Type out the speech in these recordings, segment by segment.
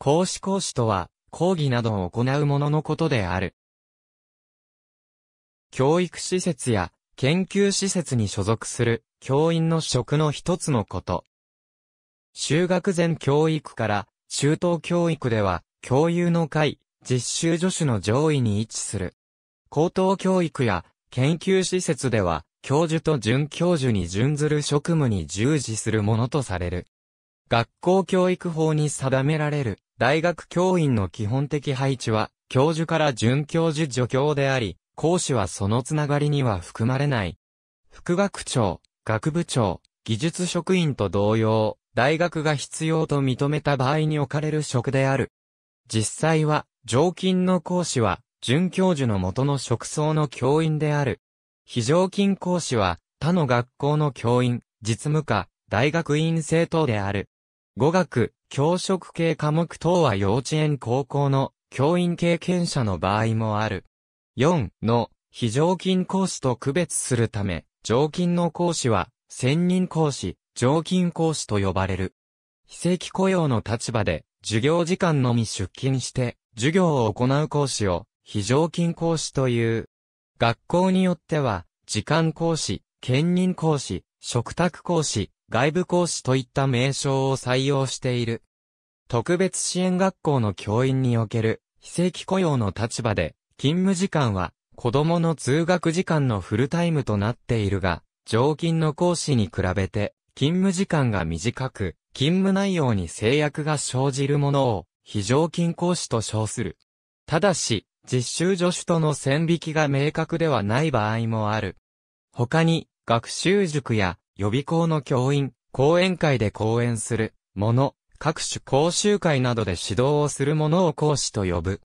講師講師とは、講義などを行うもののことである。教育施設や研究施設に所属する教員の職の一つのこと。修学前教育から中等教育では、教諭の会、実習助手の上位に位置する。高等教育や研究施設では、教授と准教授に準ずる職務に従事するものとされる。学校教育法に定められる大学教員の基本的配置は、教授から准教授助教であり、講師はそのつながりには含まれない。副学長、学部長、技術職員と同様、大学が必要と認めた場合に置かれる職である。実際は、常勤の講師は、准教授の元の職層の教員である。非常勤講師は、他の学校の教員、実務課、大学院生等である。語学、教職系科目等は幼稚園高校の教員経験者の場合もある。4の非常勤講師と区別するため、常勤の講師は専任講師、常勤講師と呼ばれる。非正規雇用の立場で授業時間のみ出勤して授業を行う講師を非常勤講師という。学校によっては時間講師、兼任講師、嘱託講師、外部講師といった名称を採用している。特別支援学校の教員における非正規雇用の立場で、勤務時間は子供の通学時間のフルタイムとなっているが、常勤の講師に比べて勤務時間が短く、勤務内容に制約が生じるものを非常勤講師と称する。ただし、実習助手との線引きが明確ではない場合もある。他に、学習塾や予備校の教員、講演会で講演する、もの、各種講習会などで指導をするものを講師と呼ぶ。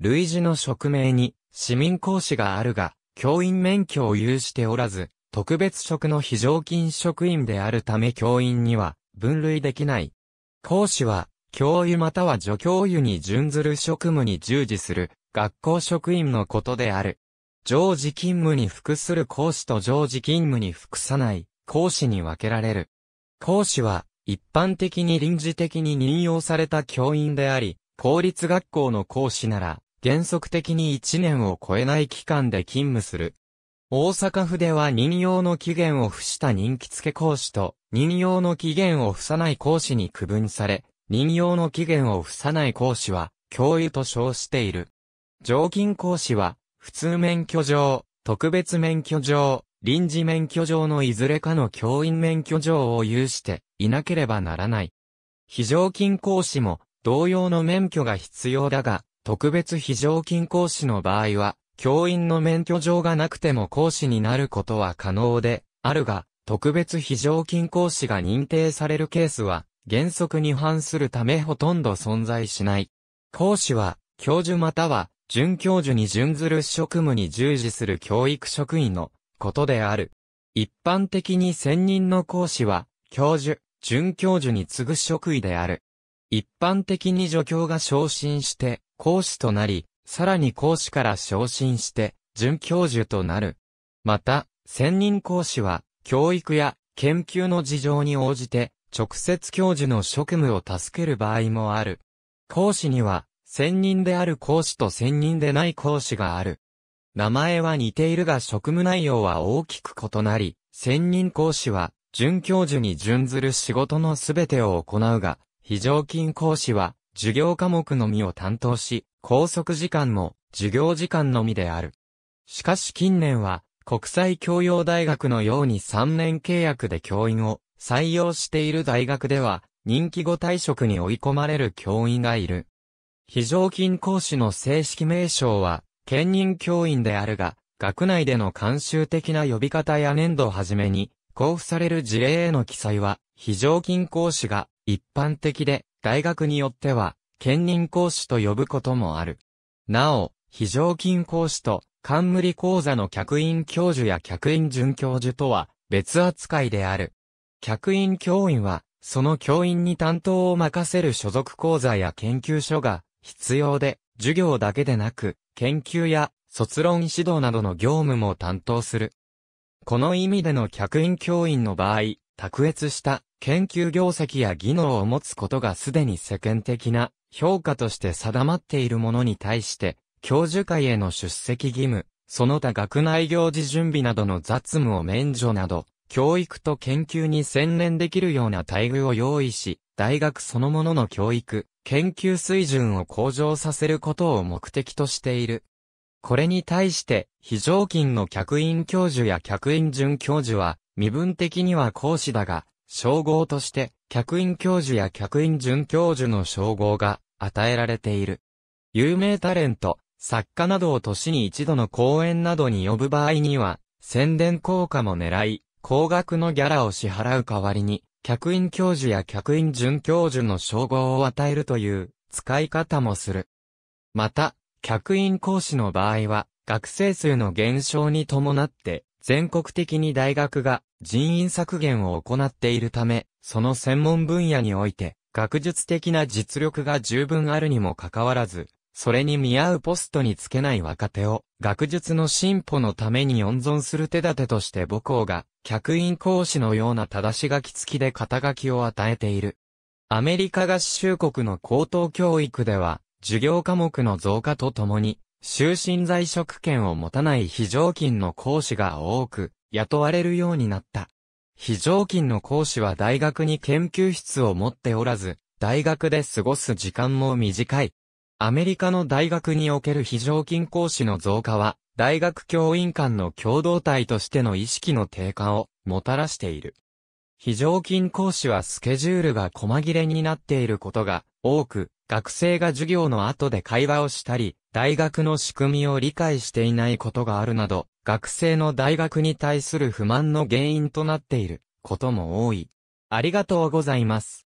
類似の職名に、市民講師があるが、教員免許を有しておらず、特別職の非常勤職員であるため教員には分類できない。講師は、教諭または助教諭に準ずる職務に従事する学校職員のことである。常時勤務に服する講師と常時勤務に服さない公師に分けられる。公師は、一般的に臨時的に任用された教員であり、公立学校の講師なら、原則的に1年を超えない期間で勤務する。大阪府では任用の期限を付した任期付け講師と、任用の期限を付さない講師に区分され、任用の期限を付さない講師は、教諭と称している。常勤講師は、普通免許上、特別免許上、臨時免許状のいずれかの教員免許状を有していなければならない。非常勤講師も同様の免許が必要だが、特別非常勤講師の場合は、教員の免許状がなくても講師になることは可能で、あるが、特別非常勤講師が認定されるケースは、原則に反するためほとんど存在しない。講師は、教授または、准教授に準ずる職務に従事する教育職員のことである。一般的に専任の講師は、教授、准教授に次ぐ職位である。一般的に助教が昇進して、講師となり、さらに講師から昇進して、准教授となる。また、専任講師は、教育や研究の事情に応じて、直接教授の職務を助ける場合もある。講師には、専任である講師と専任でない講師がある。名前は似ているが職務内容は大きく異なり、専任講師は、准教授に準ずる仕事のすべてを行うが、非常勤講師は、授業科目のみを担当し、拘束時間も、授業時間のみである。しかし近年は、国際教養大学のように3年契約で教員を採用している大学では、人気後退職に追い込まれる教員がいる。非常勤講師の正式名称は、兼任教員であるが、学内での慣習的な呼び方や年度をはじめに、交付される事例への記載は、非常勤講師が一般的で、大学によっては、兼任講師と呼ぶこともある。なお、非常勤講師と、冠講座の客員教授や客員准教授とは、別扱いである。客員教員は、その教員に担当を任せる所属講座や研究所が必要で、授業だけでなく、研究や卒論指導などの業務も担当する。この意味での客員教員の場合、卓越した研究業績や技能を持つことがすでに世間的な評価として定まっているものに対して、教授会への出席義務、その他学内行事準備などの雑務を免除など、教育と研究に専念できるような待遇を用意し、大学そのものの教育、研究水準を向上させることを目的としている。これに対して、非常勤の客員教授や客員准教授は、身分的には講師だが、称号として、客員教授や客員准教授の称号が与えられている。有名タレント、作家などを年に一度の講演などに呼ぶ場合には、宣伝効果も狙い、高額のギャラを支払う代わりに、客員教授や客員准教授の称号を与えるという使い方もする。また、客員講師の場合は、学生数の減少に伴って、全国的に大学が人員削減を行っているため、その専門分野において、学術的な実力が十分あるにもかかわらず、それに見合うポストにつけない若手を、学術の進歩のために温存する手立てとして母校が、客員講師のような正し書き付きで肩書きを与えている。アメリカ合衆国の高等教育では、授業科目の増加とともに、終身在職権を持たない非常勤の講師が多く、雇われるようになった。非常勤の講師は大学に研究室を持っておらず、大学で過ごす時間も短い。アメリカの大学における非常勤講師の増加は、大学教員間の共同体としての意識の低下をもたらしている。非常勤講師はスケジュールが細切れになっていることが多く、学生が授業の後で会話をしたり、大学の仕組みを理解していないことがあるなど、学生の大学に対する不満の原因となっていることも多い。ありがとうございます。